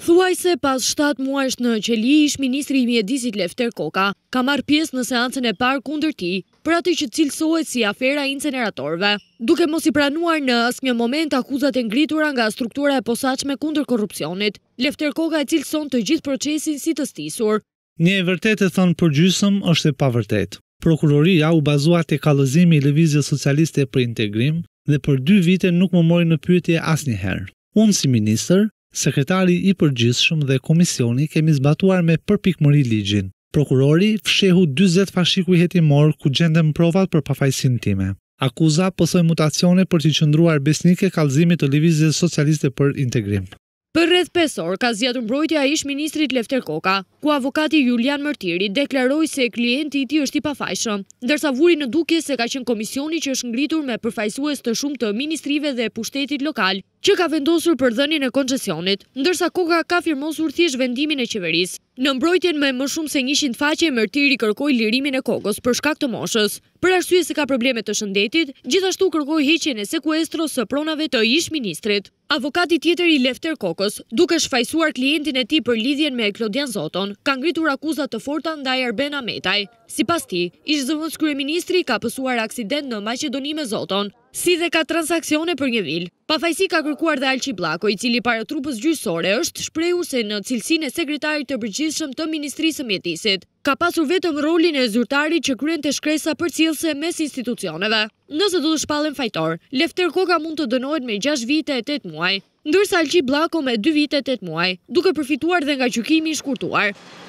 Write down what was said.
Thuaj se pas 7 muajsh në qeli ish ministri i mjedisit Lefter Koka, ka marrë pjesë në seancën e parë kundër ti, për atë që cilësohet si afera inceneratorve, duke mos i pranuar në asë një moment akuzat e ngritura nga struktura e posaqme kundër korupcionit, Lefter Koka e cilëson të gjithë procesin si të stisur. Një e vërtet e thonë përgjysëm është e vërtet. Prokuroria u bazuat e kalëzimi i Levizje Socialiste për integrim dhe për dy vite nuk më mori në pyetje asë njëherë. Unë si minister, Sekretari i përgjithshëm dhe komisioni kemi zbatuar me përpikmëri ligjin. Prokurori fshehu 40 fashikuj hetimor ku gjendem provat për pafajsin time. Akuza pësoj mutacione për të qëndruar besnike kalzimit të Livizje Socialiste për integrim. Për rreth 5 orë ka zgjatur mbrojtja e ish-ministrit Lefter Koka, ku avokati Julian Mërtiri deklaroi se klienti i ti tij është i pafajshëm, ndërsa vuri në dukje se ka qenë komisioni që është ngritur me përfaqësues të shumë të ministrive dhe pushtetit lokal që ka vendosur për dhënien e koncesionit, ndërsa Koka ka firmosur thjesht vendimin e qeverisë. Në mbrojtjen me më shumë se 100 faqe, Mërtiri kërkoi lirimin e Kokos për shkak të moshës, për arsye se ka probleme të shëndetit, gjithashtu kërkoi heqjen e sekuestros së pronave të ish-ministrit. Avokati tjetër i Lefter Kokos, duke shfajsuar klientin e ti për lidhjen me Eklodian Zoton, ka ngritur akuzat të forta ndaj Erbena Metaj. Si pas ti, ishë zëvënds kërëministri ka pësuar aksident në Macedonime Zoton, si dhe ka transakcione për një vilë. Pafajsi ka kërkuar dhe Alqi Blako, i cili para trupës gjysore është shprehu se në cilsin e sekretarit të përgjithshëm të Ministrisë Mjetisit. Ka pasur vetëm rolin e zyrtari që kryen të shkresa për cilëse mes institucioneve. Nëse du të shpallën fajtor, Lefter Koka mund të dënojt me 6 vite e 8 muaj, ndërsa Alqi Blako me 2 vite e 8 muaj, duke përfituar dhe nga qykimi shkurtuar.